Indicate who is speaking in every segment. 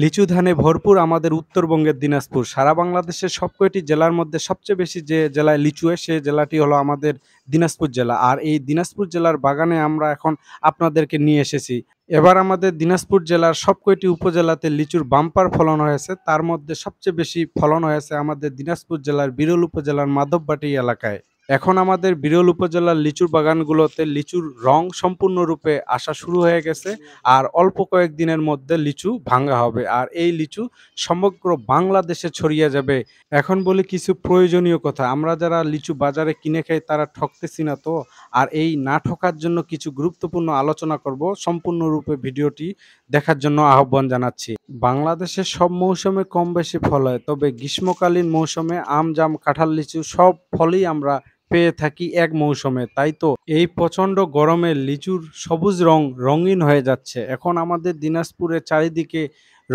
Speaker 1: লিচু ধানে ভরপুর আমাদের উত্তরবঙ্গের দিনাজপুর সারা বাংলাদেশের সবকয়টি জেলার মধ্যে সবচেয়ে বেশি যে জেলায় লিচু হয় সে জেলাটি হলো আমাদের দিনাজপুর জেলা আর এই দিনাজপুর জেলার বাগানে আমরা এখন আপনাদেরকে নিয়ে এসেছি এবার আমাদের দিনাজপুর জেলার সবকয়টি উপজেলাতে লিচুর বাম্পার ফলন হয়েছে তার মধ্যে সবচেয়ে বেশি ফলন হয়েছে আমাদের দিনাজপুর জেলার বিরল উপজেলার মাধববাটি এলাকায় এখন আমাদের বিরল উপজেলার লিচুর বাগানগুলোতে লিচুর রং সম্পূর্ণরূপে আসা শুরু হয়ে গেছে আর অল্প কয়েকদিনের মধ্যে লিচু ভাঙ্গা হবে আর এই লিচু সমগ্র বাংলাদেশে ছড়িয়ে যাবে এখন বলি কিছু প্রয়োজনীয় কথা আমরা যারা লিচু বাজারে কিনে খাই তারা ঠকতেছি না তো আর এই না ঠকার জন্য কিছু গুরুত্বপূর্ণ আলোচনা করব সম্পূর্ণরূপে ভিডিওটি দেখার জন্য আহ্বান জানাচ্ছি বাংলাদেশে সব মৌসুমে কম বেশি ফল হয় তবে গ্রীষ্মকালীন মৌসুমে আম জাম কাঁঠাল লিচু সব ফলই আমরা পেয়ে থাকি এক মৌসুমে তাই তো এই প্রচন্ড গরমে লিচুর সবুজ রং রঙিন হয়ে যাচ্ছে এখন আমাদের দিনাজপুরে চারিদিকে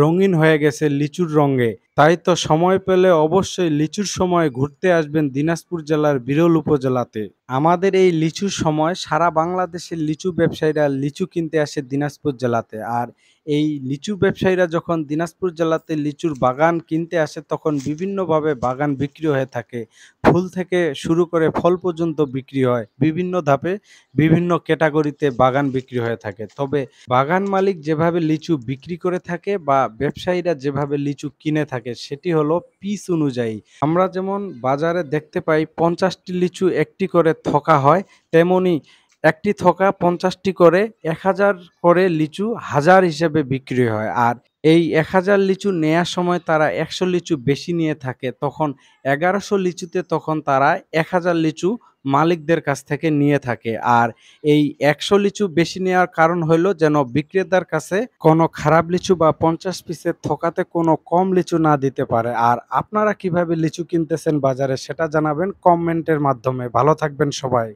Speaker 1: রঙিন হয়ে গেছে লিচুর রঙে তাই তো সময় পেলে অবশ্যই লিচুর সময় ঘুরতে আসবেন দিনাজপুর জেলার বিরল উপজেলাতে আমাদের এই লিচুর সময় সারা বাংলাদেশের লিচু ব্যবসায়ীরা লিচু কিনতে আসে দিনাজপুর জেলাতে আর এই লিচু ব্যবসায়ীরা যখন দিনাজপুর জেলাতে লিচুর বাগান কিনতে আসে তখন বিভিন্নভাবে বাগান বিক্রি হয়ে থাকে ফুল থেকে শুরু করে ফল পর্যন্ত বিক্রি হয় বিভিন্ন ধাপে বিভিন্ন ক্যাটাগরিতে বাগান বিক্রি হয়ে থাকে তবে বাগান মালিক যেভাবে লিচু বিক্রি করে থাকে বা ব্যবসায়ীরা যেভাবে লিচু কিনে থাকে থাকে সেটি হলো পিস অনুযায়ী আমরা যেমন বাজারে দেখতে পাই পঞ্চাশটি লিচু একটি করে থকা হয় তেমনি একটি থকা পঞ্চাশটি করে এক হাজার করে লিচু হাজার হিসেবে বিক্রি হয় আর এই এক হাজার লিচু নেয়ার সময় তারা একশো লিচু বেশি নিয়ে থাকে তখন এগারোশো লিচুতে তখন তারা এক হাজার লিচু মালিকদের কাছ থেকে নিয়ে থাকে আর এই একশো লিচু বেশি নেওয়ার কারণ হলো যেন বিক্রেতার কাছে কোনো খারাপ লিচু বা পঞ্চাশ পিসের থোকাতে কোনো কম লিচু না দিতে পারে আর আপনারা কিভাবে লিচু কিনতেছেন বাজারে সেটা জানাবেন কমেন্টের মাধ্যমে ভালো থাকবেন সবাই